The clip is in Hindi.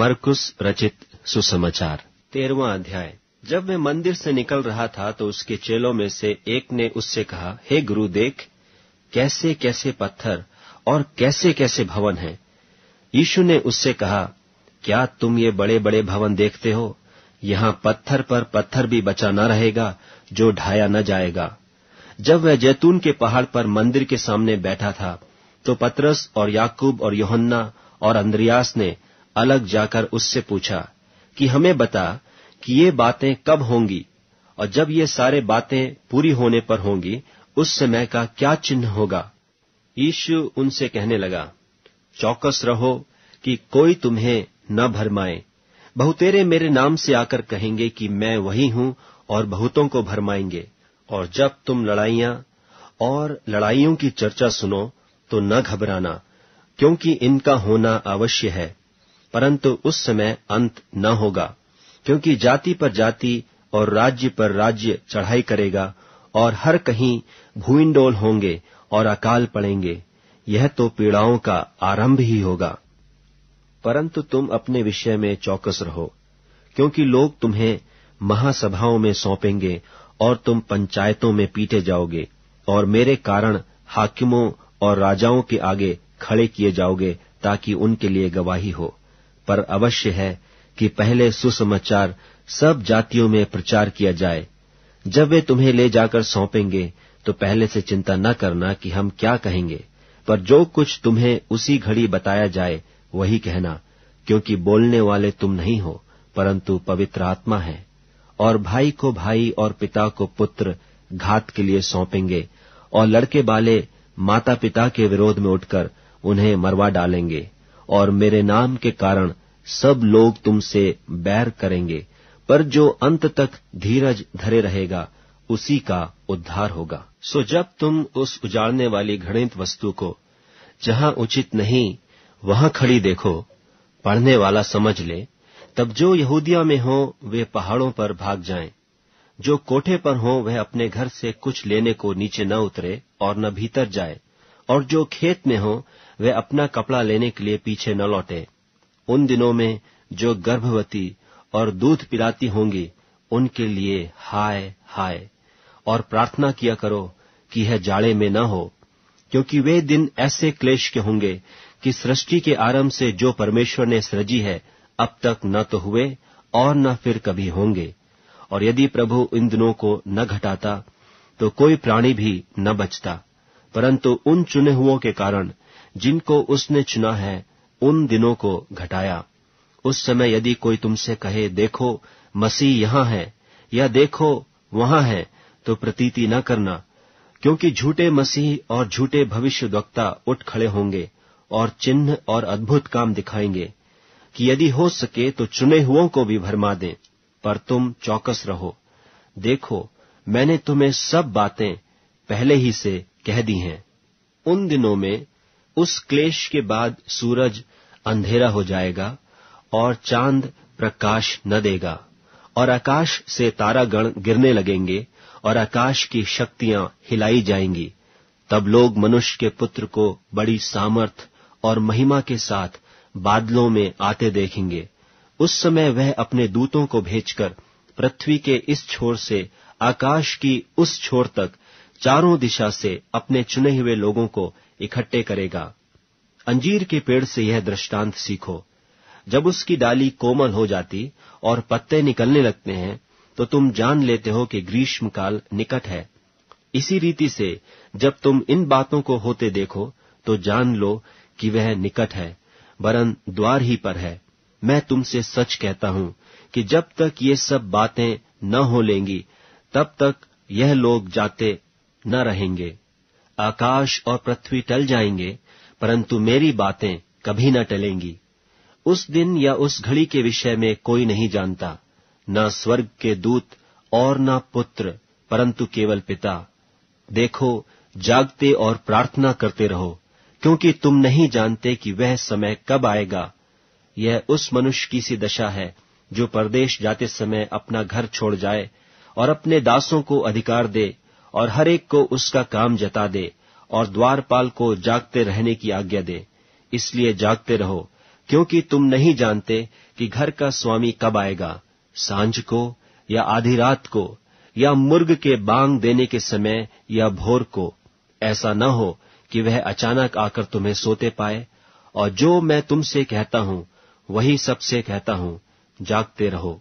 मरकुस रचित सुसमाचार तेरवा अध्याय जब मैं मंदिर से निकल रहा था तो उसके चेलों में से एक ने उससे कहा हे गुरु देख कैसे कैसे पत्थर और कैसे कैसे भवन हैं यीशु ने उससे कहा क्या तुम ये बड़े बड़े भवन देखते हो यहाँ पत्थर पर पत्थर भी बचा न रहेगा जो ढाया न जाएगा जब वह जैतून के पहाड़ पर मंदिर के सामने बैठा था तो पतरस और याकूब और योहन्ना और अंद्रयास ने अलग जाकर उससे पूछा कि हमें बता कि ये बातें कब होंगी और जब ये सारे बातें पूरी होने पर होंगी उस समय का क्या चिन्ह होगा यीशु उनसे कहने लगा चौकस रहो कि कोई तुम्हें न भरमाए बहुतेरे मेरे नाम से आकर कहेंगे कि मैं वही हूं और बहुतों को भरमाएंगे और जब तुम लड़ाइयां और लड़ाइयों की चर्चा सुनो तो न घबराना क्योंकि इनका होना अवश्य है परंतु उस समय अंत न होगा क्योंकि जाति पर जाति और राज्य पर राज्य चढ़ाई करेगा और हर कहीं भूइंडोल होंगे और अकाल पड़ेंगे यह तो पीड़ाओं का आरंभ ही होगा परंतु तुम अपने विषय में चौकस रहो क्योंकि लोग तुम्हें महासभाओं में सौंपेंगे और तुम पंचायतों में पीटे जाओगे और मेरे कारण हाकिमों और राजाओं के आगे खड़े किए जाओगे ताकि उनके लिए गवाही हो पर अवश्य है कि पहले सुसमाचार सब जातियों में प्रचार किया जाए जब वे तुम्हें ले जाकर सौंपेंगे तो पहले से चिंता न करना कि हम क्या कहेंगे पर जो कुछ तुम्हें उसी घड़ी बताया जाए वही कहना क्योंकि बोलने वाले तुम नहीं हो परंतु पवित्र आत्मा है और भाई को भाई और पिता को पुत्र घात के लिए सौंपेंगे और लड़के वाले माता पिता के विरोध में उठकर उन्हें मरवा डालेंगे और मेरे नाम के कारण सब लोग तुमसे बैर करेंगे पर जो अंत तक धीरज धरे रहेगा उसी का उद्धार होगा सो जब तुम उस उजाड़ने वाली घृणित वस्तु को जहां उचित नहीं वहां खड़ी देखो पढ़ने वाला समझ ले तब जो यहूदिया में हो वे पहाड़ों पर भाग जाएं, जो कोठे पर हो वह अपने घर से कुछ लेने को नीचे न उतरे और न भीतर जाए और जो खेत में हो वे अपना कपड़ा लेने के लिए पीछे न लौटे उन दिनों में जो गर्भवती और दूध पिलाती होंगी उनके लिए हाय हाय और प्रार्थना किया करो कि यह जाड़े में न हो क्योंकि वे दिन ऐसे क्लेश के होंगे कि सृष्टि के आरंभ से जो परमेश्वर ने सृजी है अब तक न तो हुए और न फिर कभी होंगे और यदि प्रभु इन दिनों को न घटाता तो कोई प्राणी भी न बचता परंतु उन चुने हुओं के कारण जिनको उसने चुना है उन दिनों को घटाया उस समय यदि कोई तुमसे कहे देखो मसीह यहां है या देखो वहां है तो प्रतीति न करना क्योंकि झूठे मसीह और झूठे भविष्य वक्ता उठ खड़े होंगे और चिन्ह और अद्भुत काम दिखाएंगे कि यदि हो सके तो चुने हुओं को भी भरमा दें पर तुम चौकस रहो देखो मैंने तुम्हें सब बातें पहले ही से कह दी हैं उन दिनों में उस क्लेश के बाद सूरज अंधेरा हो जाएगा और चांद प्रकाश न देगा और आकाश से तारागण गिरने लगेंगे और आकाश की शक्तियां हिलाई जाएंगी तब लोग मनुष्य के पुत्र को बड़ी सामर्थ और महिमा के साथ बादलों में आते देखेंगे उस समय वह अपने दूतों को भेजकर पृथ्वी के इस छोर से आकाश की उस छोर तक चारों दिशा से अपने चुने हुए लोगों को इकट्ठे करेगा अंजीर के पेड़ से यह दृष्टांत सीखो जब उसकी डाली कोमल हो जाती और पत्ते निकलने लगते हैं तो तुम जान लेते हो कि ग्रीष्म काल निकट है इसी रीति से जब तुम इन बातों को होते देखो तो जान लो कि वह निकट है वरन द्वार ही पर है मैं तुमसे सच कहता हूं कि जब तक ये सब बातें न हो लेंगी तब तक यह लोग जाते न रहेंगे आकाश और पृथ्वी टल जाएंगे परंतु मेरी बातें कभी न टलेंगी उस दिन या उस घड़ी के विषय में कोई नहीं जानता न स्वर्ग के दूत और न पुत्र परंतु केवल पिता देखो जागते और प्रार्थना करते रहो क्योंकि तुम नहीं जानते कि वह समय कब आएगा यह उस मनुष्य की सी दशा है जो परदेश जाते समय अपना घर छोड़ जाए और अपने दासों को अधिकार दे और हरेक को उसका काम जता दे और द्वारपाल को जागते रहने की आज्ञा दे इसलिए जागते रहो क्योंकि तुम नहीं जानते कि घर का स्वामी कब आएगा सांझ को या आधी रात को या मुर्ग के बांग देने के समय या भोर को ऐसा न हो कि वह अचानक आकर तुम्हें सोते पाए और जो मैं तुमसे कहता हूं वही सबसे कहता हूं जागते रहो